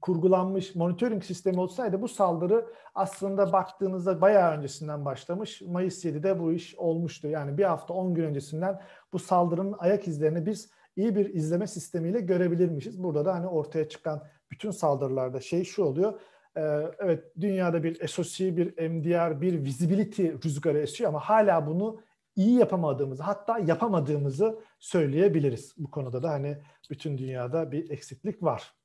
kurgulanmış monitoring sistemi olsaydı bu saldırı aslında baktığınızda bayağı öncesinden başlamış. Mayıs 7'de bu iş olmuştu. Yani bir hafta 10 gün öncesinden bu saldırının ayak izlerini biz iyi bir izleme sistemiyle görebilirmişiz. Burada da hani ortaya çıkan bütün saldırılarda şey şu oluyor. Ee, evet dünyada bir SOC, bir MDR, bir visibility rüzgarı esiyor ama hala bunu iyi yapamadığımızı hatta yapamadığımızı söyleyebiliriz. Bu konuda da hani bütün dünyada bir eksiklik var.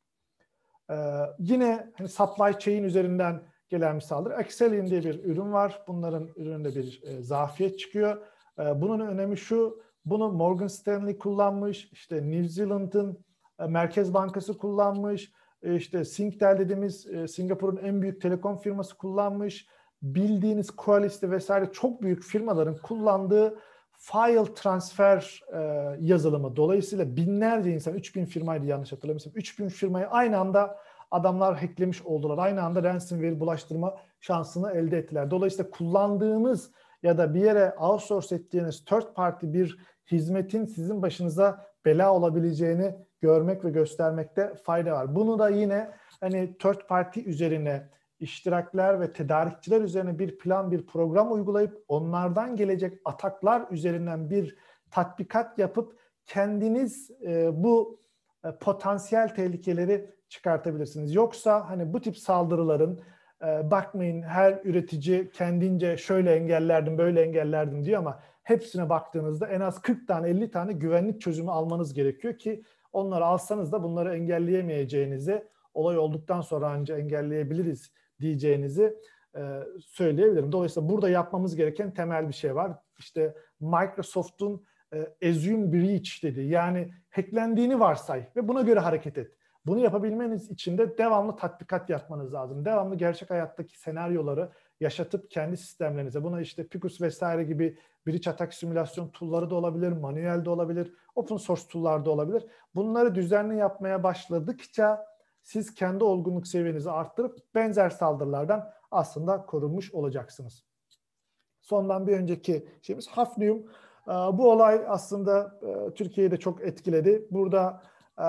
Ee, yine hani supply chain üzerinden gelen misaldır. Excel'in diye bir ürün var. Bunların ürününde bir e, zafiyet çıkıyor. E, bunun önemi şu, bunu Morgan Stanley kullanmış, işte New Zealand'ın e, Merkez Bankası kullanmış, e, işte Singtel dediğimiz e, Singapur'un en büyük telekom firması kullanmış, bildiğiniz Qualys'te vesaire çok büyük firmaların kullandığı file transfer e, yazılımı. Dolayısıyla binlerce insan, 3000 firmaydı yanlış hatırlamıyorsam, 3000 firmayı aynı anda adamlar hacklemiş oldular. Aynı anda ransomware bulaştırma şansını elde ettiler. Dolayısıyla kullandığınız ya da bir yere outsource ettiğiniz third party bir hizmetin sizin başınıza bela olabileceğini görmek ve göstermekte fayda var. Bunu da yine hani third party üzerine iştirakler ve tedarikçiler üzerine bir plan, bir program uygulayıp onlardan gelecek ataklar üzerinden bir tatbikat yapıp kendiniz e, bu e, potansiyel tehlikeleri çıkartabilirsiniz. Yoksa hani bu tip saldırıların e, bakmayın her üretici kendince şöyle engellerdim, böyle engellerdim diyor ama hepsine baktığınızda en az 40 tane 50 tane güvenlik çözümü almanız gerekiyor ki onları alsanız da bunları engelleyemeyeceğinizi olay olduktan sonra anca engelleyebiliriz diyeceğinizi e, söyleyebilirim. Dolayısıyla burada yapmamız gereken temel bir şey var. İşte Microsoft'un assume breach dedi. Yani hacklendiğini varsay ve buna göre hareket et. Bunu yapabilmeniz için de devamlı tatbikat yapmanız lazım. Devamlı gerçek hayattaki senaryoları yaşatıp kendi sistemlerinize. Buna işte Picus vesaire gibi breach atak simülasyon tool'ları da olabilir, manuel de olabilir, open source tool'lar da olabilir. Bunları düzenli yapmaya başladıkça siz kendi olgunluk seviyenizi arttırıp benzer saldırılardan aslında korunmuş olacaksınız. Sondan bir önceki şeyimiz hafnium. Ee, bu olay aslında e, Türkiye'yi de çok etkiledi. Burada e,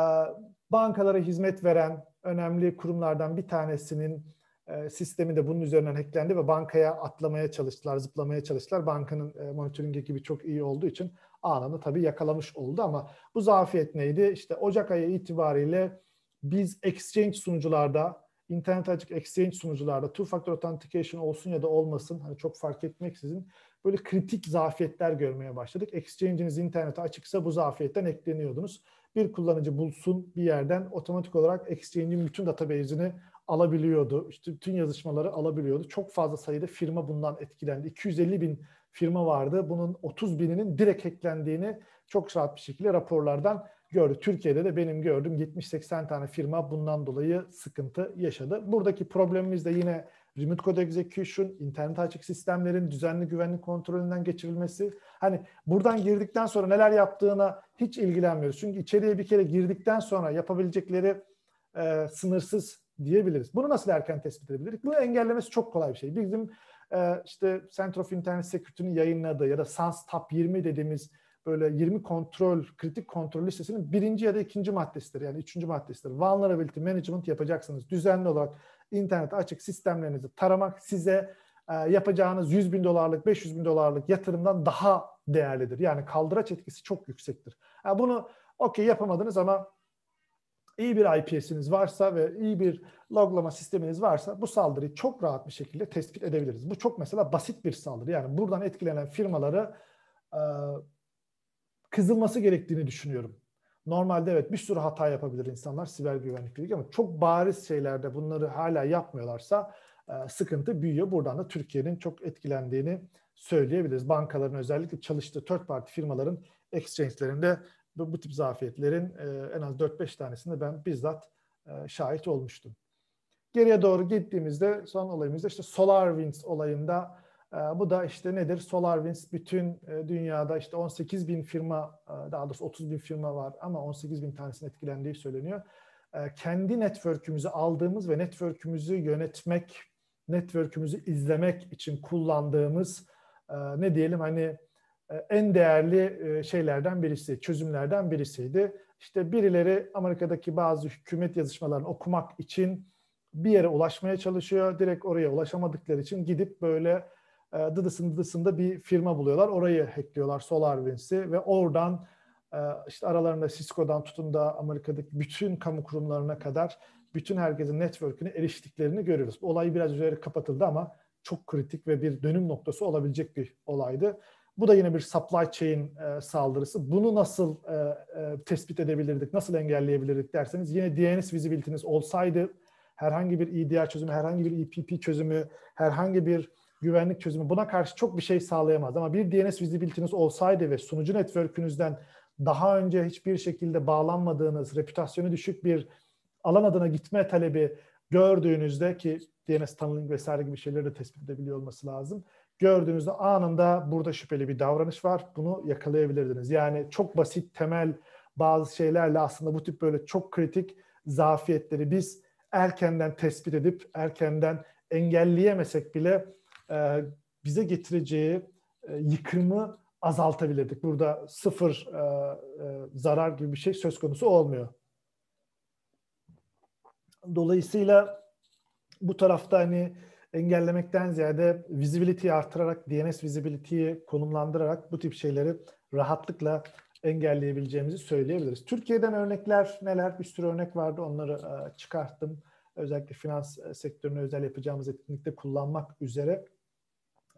bankalara hizmet veren önemli kurumlardan bir tanesinin e, sistemi de bunun üzerinden hacklendi ve bankaya atlamaya çalıştılar, zıplamaya çalıştılar. Bankanın monitoring gibi çok iyi olduğu için anında tabii yakalamış oldu ama bu zafiyet neydi? İşte Ocak ayı itibariyle biz exchange sunucularda, internet açık exchange sunucularda two factor authentication olsun ya da olmasın hani çok fark etmeksizin böyle kritik zafiyetler görmeye başladık. Exchange'iniz internete açıksa bu zafiyetten ekleniyordunuz. Bir kullanıcı bulsun bir yerden otomatik olarak exchange'in bütün database'ini alabiliyordu. İşte bütün yazışmaları alabiliyordu. Çok fazla sayıda firma bundan etkilendi. 250 bin firma vardı. Bunun 30 bininin direkt hacklendiğini çok rahat bir şekilde raporlardan gördü. Türkiye'de de benim gördüm 70-80 tane firma bundan dolayı sıkıntı yaşadı. Buradaki problemimiz de yine remote code execution, internet açık sistemlerin düzenli güvenlik kontrolünden geçirilmesi. Hani buradan girdikten sonra neler yaptığına hiç ilgilenmiyoruz. Çünkü içeriye bir kere girdikten sonra yapabilecekleri e, sınırsız diyebiliriz. Bunu nasıl erken tespit edebiliriz? Bunu engellemesi çok kolay bir şey. Bizim e, işte Center of Internet Security'nin yayınladığı ya da SANS Top 20 dediğimiz böyle 20 kontrol, kritik kontrol listesinin birinci ya da ikinci maddesidir. Yani üçüncü maddesidir. Vulnerability management yapacaksınız. Düzenli olarak internet açık sistemlerinizi taramak size e, yapacağınız 100 bin dolarlık, 500 bin dolarlık yatırımdan daha değerlidir. Yani kaldıraç etkisi çok yüksektir. Yani e, bunu okey yapamadınız ama iyi bir IPS'iniz varsa ve iyi bir loglama sisteminiz varsa bu saldırıyı çok rahat bir şekilde tespit edebiliriz. Bu çok mesela basit bir saldırı. Yani buradan etkilenen firmaları e, kızılması gerektiğini düşünüyorum. Normalde evet bir sürü hata yapabilir insanlar siber güvenlik ama çok bariz şeylerde bunları hala yapmıyorlarsa e, sıkıntı büyüyor. Buradan da Türkiye'nin çok etkilendiğini söyleyebiliriz. Bankaların özellikle çalıştığı third parti firmaların exchange'lerinde bu, bu tip zafiyetlerin e, en az 4-5 tanesinde ben bizzat e, şahit olmuştum. Geriye doğru gittiğimizde son olayımızda işte SolarWinds olayında ee, bu da işte nedir? SolarWinds bütün e, dünyada işte 18 bin firma, e, daha doğrusu 30 bin firma var ama 18 bin tanesinin etkilendiği söyleniyor. Ee, kendi network'ümüzü aldığımız ve network'ümüzü yönetmek, network'ümüzü izlemek için kullandığımız e, ne diyelim hani en değerli şeylerden birisi, çözümlerden birisiydi. İşte birileri Amerika'daki bazı hükümet yazışmalarını okumak için bir yere ulaşmaya çalışıyor. Direkt oraya ulaşamadıkları için gidip böyle e, dıdısın dıdısında bir firma buluyorlar. Orayı hackliyorlar SolarWinds'i ve oradan e, işte aralarında Cisco'dan tutun da Amerika'daki bütün kamu kurumlarına kadar bütün herkesin network'üne eriştiklerini görüyoruz. Olay biraz üzeri kapatıldı ama çok kritik ve bir dönüm noktası olabilecek bir olaydı. Bu da yine bir supply chain e, saldırısı. Bunu nasıl e, e, tespit edebilirdik, nasıl engelleyebilirdik derseniz yine DNS visibility'niz olsaydı herhangi bir EDR çözümü, herhangi bir EPP çözümü, herhangi bir güvenlik çözümü buna karşı çok bir şey sağlayamaz. Ama bir DNS visibility'niz olsaydı ve sunucu network'ünüzden daha önce hiçbir şekilde bağlanmadığınız, reputasyonu düşük bir alan adına gitme talebi gördüğünüzde ki DNS tunneling vesaire gibi şeyleri de tespit edebiliyor olması lazım. Gördüğünüzde anında burada şüpheli bir davranış var. Bunu yakalayabilirdiniz. Yani çok basit temel bazı şeylerle aslında bu tip böyle çok kritik zafiyetleri biz erkenden tespit edip erkenden engelleyemesek bile e, bize getireceği e, yıkımı azaltabilirdik. Burada sıfır e, e, zarar gibi bir şey söz konusu olmuyor. Dolayısıyla bu tarafta hani engellemekten ziyade visibility'yi artırarak, DNS visibility'yi konumlandırarak bu tip şeyleri rahatlıkla engelleyebileceğimizi söyleyebiliriz. Türkiye'den örnekler neler? Bir sürü örnek vardı. Onları e, çıkarttım. Özellikle finans e, sektörünü özel yapacağımız etkinlikte kullanmak üzere.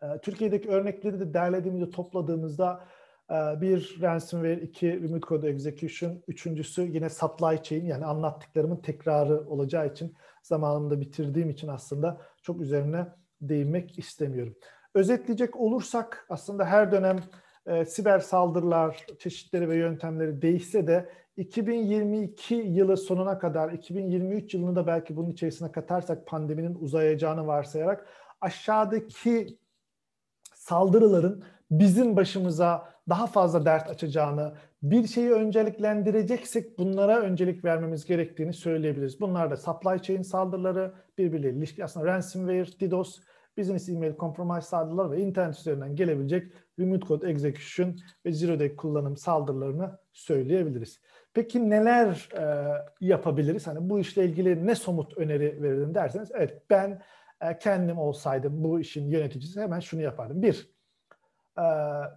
Ee, Türkiye'deki örnekleri de derlediğimizde, topladığımızda e, bir ransomware, iki remote code execution, üçüncüsü yine supply chain yani anlattıklarımın tekrarı olacağı için zamanında bitirdiğim için aslında çok üzerine değinmek istemiyorum. Özetleyecek olursak aslında her dönem e, siber saldırılar çeşitleri ve yöntemleri değişse de 2022 yılı sonuna kadar 2023 yılını da belki bunun içerisine katarsak pandeminin uzayacağını varsayarak aşağıdaki saldırıların bizim başımıza daha fazla dert açacağını, bir şeyi önceliklendireceksek bunlara öncelik vermemiz gerektiğini söyleyebiliriz. Bunlar da supply chain saldırıları, birbirleriyle ilişki aslında ransomware, DDoS, business email compromise saldırıları ve internet üzerinden gelebilecek remote code execution ve zero day kullanım saldırılarını söyleyebiliriz. Peki neler e, yapabiliriz? Hani bu işle ilgili ne somut öneri verelim derseniz evet ben kendim olsaydım bu işin yöneticisi hemen şunu yapardım. Bir, e,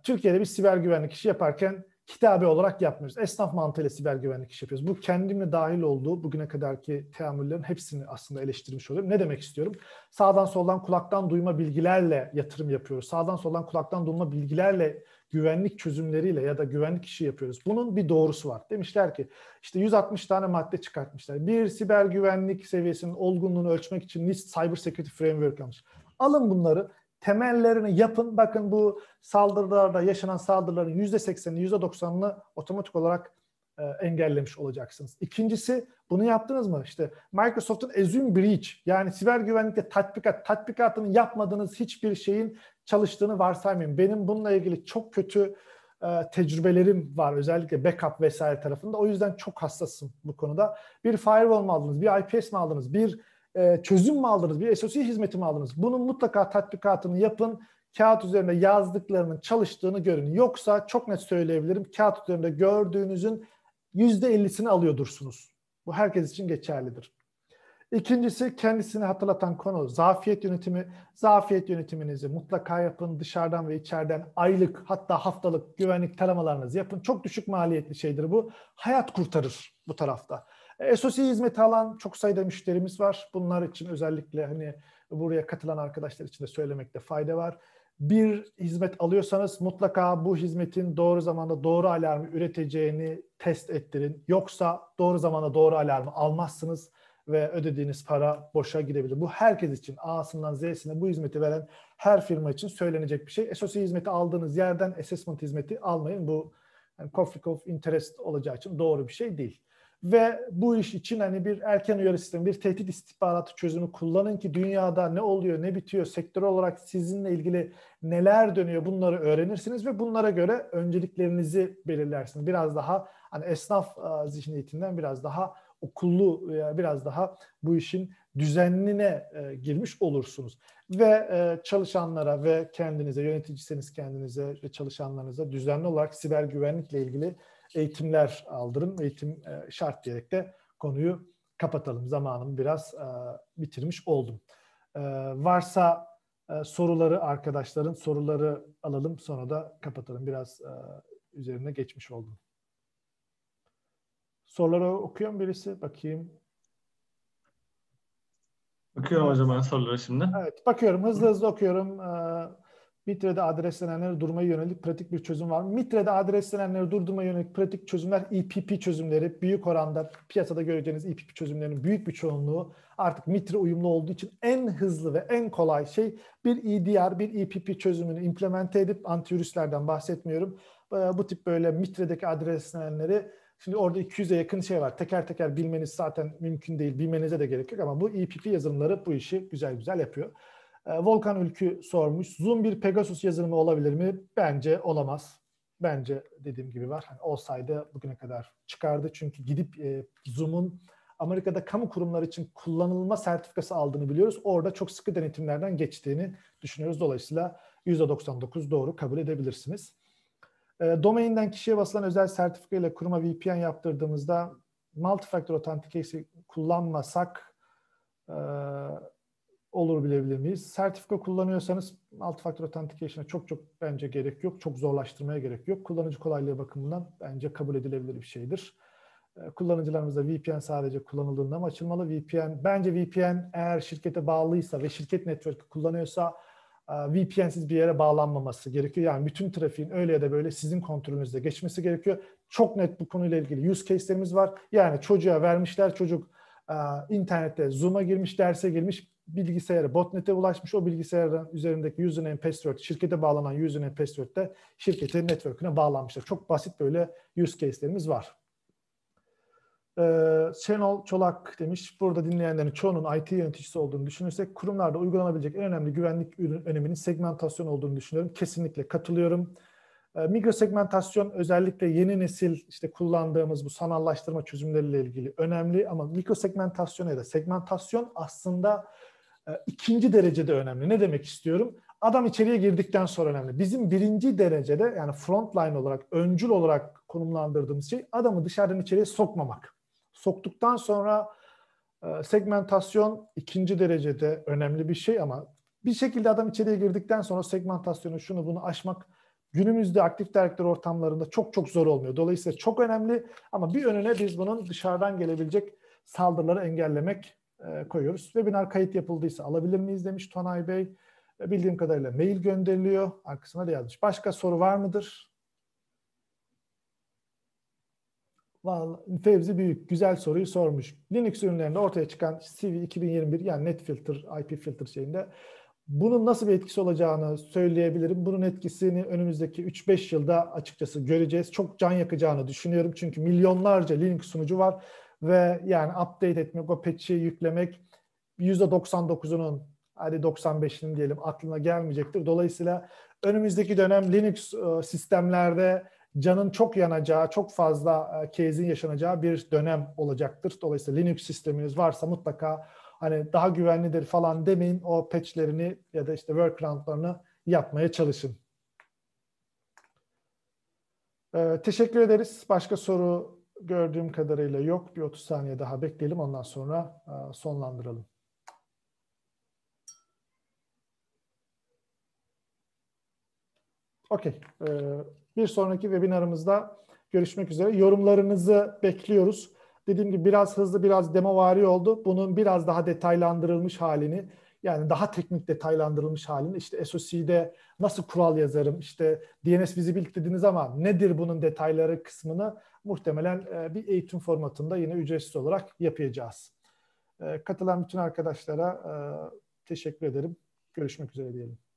Türkiye'de bir siber güvenlik işi yaparken kitabe olarak yapmıyoruz. Esnaf mantığıyla siber güvenlik işi yapıyoruz. Bu kendimle dahil olduğu bugüne kadarki teamüllerin hepsini aslında eleştirmiş oluyorum. Ne demek istiyorum? Sağdan soldan kulaktan duyma bilgilerle yatırım yapıyoruz. Sağdan soldan kulaktan duyma bilgilerle güvenlik çözümleriyle ya da güvenlik işi yapıyoruz. Bunun bir doğrusu var. Demişler ki işte 160 tane madde çıkartmışlar. Bir siber güvenlik seviyesinin olgunluğunu ölçmek için NIST Cyber Security Framework almış. Alın bunları temellerini yapın. Bakın bu saldırılarda yaşanan saldırıların %80'ini %90'ını otomatik olarak e, engellemiş olacaksınız. İkincisi bunu yaptınız mı? İşte Microsoft'un Azure Breach yani siber güvenlikte tatbikat, tatbikatını yapmadığınız hiçbir şeyin çalıştığını varsaymayın. Benim bununla ilgili çok kötü e, tecrübelerim var özellikle backup vesaire tarafında. O yüzden çok hassasım bu konuda. Bir firewall mı aldınız, bir IPS mi aldınız, bir e, çözüm mü aldınız, bir SOC hizmeti mi aldınız? Bunun mutlaka tatbikatını yapın. Kağıt üzerinde yazdıklarının çalıştığını görün. Yoksa çok net söyleyebilirim kağıt üzerinde gördüğünüzün %50'sini alıyordursunuz. Bu herkes için geçerlidir. İkincisi kendisini hatırlatan konu zafiyet yönetimi. Zafiyet yönetiminizi mutlaka yapın. Dışarıdan ve içeriden aylık hatta haftalık güvenlik taramalarınızı yapın. Çok düşük maliyetli şeydir bu. Hayat kurtarır bu tarafta. E, SOSI hizmeti alan çok sayıda müşterimiz var. Bunlar için özellikle hani buraya katılan arkadaşlar için de söylemekte fayda var. Bir hizmet alıyorsanız mutlaka bu hizmetin doğru zamanda doğru alarmı üreteceğini test ettirin. Yoksa doğru zamanda doğru alarmı almazsınız ve ödediğiniz para boşa gidebilir. Bu herkes için A'sından Z'sine bu hizmeti veren her firma için söylenecek bir şey. SOC hizmeti aldığınız yerden assessment hizmeti almayın. Bu yani conflict of interest olacağı için doğru bir şey değil. Ve bu iş için hani bir erken uyarı sistemi, bir tehdit istihbaratı çözümü kullanın ki dünyada ne oluyor, ne bitiyor, sektör olarak sizinle ilgili neler dönüyor bunları öğrenirsiniz ve bunlara göre önceliklerinizi belirlersiniz. Biraz daha hani esnaf e, zihniyetinden biraz daha okullu veya biraz daha bu işin düzenline e, girmiş olursunuz. Ve e, çalışanlara ve kendinize, yöneticiseniz kendinize ve çalışanlarınıza düzenli olarak siber güvenlikle ilgili eğitimler aldırın. Eğitim e, şart diyerek de konuyu kapatalım. Zamanımı biraz e, bitirmiş oldum. E, varsa e, soruları arkadaşların soruları alalım sonra da kapatalım. Biraz e, üzerine geçmiş oldum. Soruları okuyor birisi? Bakayım. Okuyorum evet. hocam ben soruları şimdi. Evet bakıyorum hızlı hızlı okuyorum. Ee, Mitre'de adreslenenleri durmaya yönelik pratik bir çözüm var. Mitre'de adreslenenleri durdurmaya yönelik pratik çözümler EPP çözümleri. Büyük oranda piyasada göreceğiniz EPP çözümlerinin büyük bir çoğunluğu artık Mitre uyumlu olduğu için en hızlı ve en kolay şey bir EDR, bir EPP çözümünü implemente edip antivirüslerden bahsetmiyorum. Ee, bu tip böyle Mitre'deki adreslenenleri Şimdi orada 200'e yakın şey var. Teker teker bilmeniz zaten mümkün değil. Bilmenize de gerek yok ama bu EPP yazılımları bu işi güzel güzel yapıyor. Ee, Volkan Ülkü sormuş. Zoom bir Pegasus yazılımı olabilir mi? Bence olamaz. Bence dediğim gibi var. Hani olsaydı bugüne kadar çıkardı. Çünkü gidip e, Zoom'un Amerika'da kamu kurumları için kullanılma sertifikası aldığını biliyoruz. Orada çok sıkı denetimlerden geçtiğini düşünüyoruz. Dolayısıyla %99 doğru kabul edebilirsiniz. Ee, domainden kişiye basılan özel sertifika ile kuruma VPN yaptırdığımızda multi-factor authentication kullanmasak e, olur bilebilir miyiz? Sertifika kullanıyorsanız multi-factor authentication'a çok çok bence gerek yok. Çok zorlaştırmaya gerek yok. Kullanıcı kolaylığı bakımından bence kabul edilebilir bir şeydir. E, kullanıcılarımızda VPN sadece kullanıldığında mı açılmalı? VPN, bence VPN eğer şirkete bağlıysa ve şirket network'ü kullanıyorsa VPN'siz bir yere bağlanmaması gerekiyor. Yani bütün trafiğin öyle ya da böyle sizin kontrolünüzde geçmesi gerekiyor. Çok net bu konuyla ilgili use case'lerimiz var. Yani çocuğa vermişler çocuk internette Zoom'a girmiş, derse girmiş, bilgisayarı botnet'e ulaşmış. O bilgisayarın üzerindeki username password, şirkete bağlanan username password de şirketin network'üne bağlanmışlar. Çok basit böyle use case'lerimiz var. Ee, Şenol Çolak demiş, burada dinleyenlerin çoğunun IT yöneticisi olduğunu düşünürsek kurumlarda uygulanabilecek en önemli güvenlik ürün öneminin segmentasyon olduğunu düşünüyorum. Kesinlikle katılıyorum. Ee, mikro segmentasyon özellikle yeni nesil işte kullandığımız bu sanallaştırma çözümleriyle ilgili önemli ama mikro segmentasyon ya da segmentasyon aslında e, ikinci derecede önemli. Ne demek istiyorum? Adam içeriye girdikten sonra önemli. Bizim birinci derecede yani frontline olarak, öncül olarak konumlandırdığımız şey adamı dışarıdan içeriye sokmamak soktuktan sonra e, segmentasyon ikinci derecede önemli bir şey ama bir şekilde adam içeriye girdikten sonra segmentasyonu şunu bunu aşmak günümüzde aktif direktör ortamlarında çok çok zor olmuyor. Dolayısıyla çok önemli ama bir önüne biz bunun dışarıdan gelebilecek saldırıları engellemek e, koyuyoruz. Webinar kayıt yapıldıysa alabilir miyiz demiş Tonay Bey. E, bildiğim kadarıyla mail gönderiliyor. Arkasına da yazmış. Başka soru var mıdır? Vallahi Fevzi Büyük güzel soruyu sormuş. Linux ürünlerinde ortaya çıkan CV 2021 yani net filter, IP filter şeyinde bunun nasıl bir etkisi olacağını söyleyebilirim. Bunun etkisini önümüzdeki 3-5 yılda açıkçası göreceğiz. Çok can yakacağını düşünüyorum. Çünkü milyonlarca Linux sunucu var ve yani update etmek, o patch'i yüklemek %99'unun hadi 95'inin diyelim aklına gelmeyecektir. Dolayısıyla önümüzdeki dönem Linux e, sistemlerde canın çok yanacağı, çok fazla e, case'in yaşanacağı bir dönem olacaktır. Dolayısıyla Linux sisteminiz varsa mutlaka hani daha güvenlidir falan demeyin. O patchlerini ya da işte workaroundlarını yapmaya çalışın. Ee, teşekkür ederiz. Başka soru gördüğüm kadarıyla yok. Bir 30 saniye daha bekleyelim. Ondan sonra e, sonlandıralım. Okey. Ee, bir sonraki webinarımızda görüşmek üzere. Yorumlarınızı bekliyoruz. Dediğim gibi biraz hızlı biraz demo demovari oldu. Bunun biraz daha detaylandırılmış halini yani daha teknik detaylandırılmış halini işte SOC'de nasıl kural yazarım işte DNS Visibility dediniz ama nedir bunun detayları kısmını muhtemelen e, bir eğitim formatında yine ücretsiz olarak yapacağız. E, katılan bütün arkadaşlara e, teşekkür ederim. Görüşmek üzere diyelim.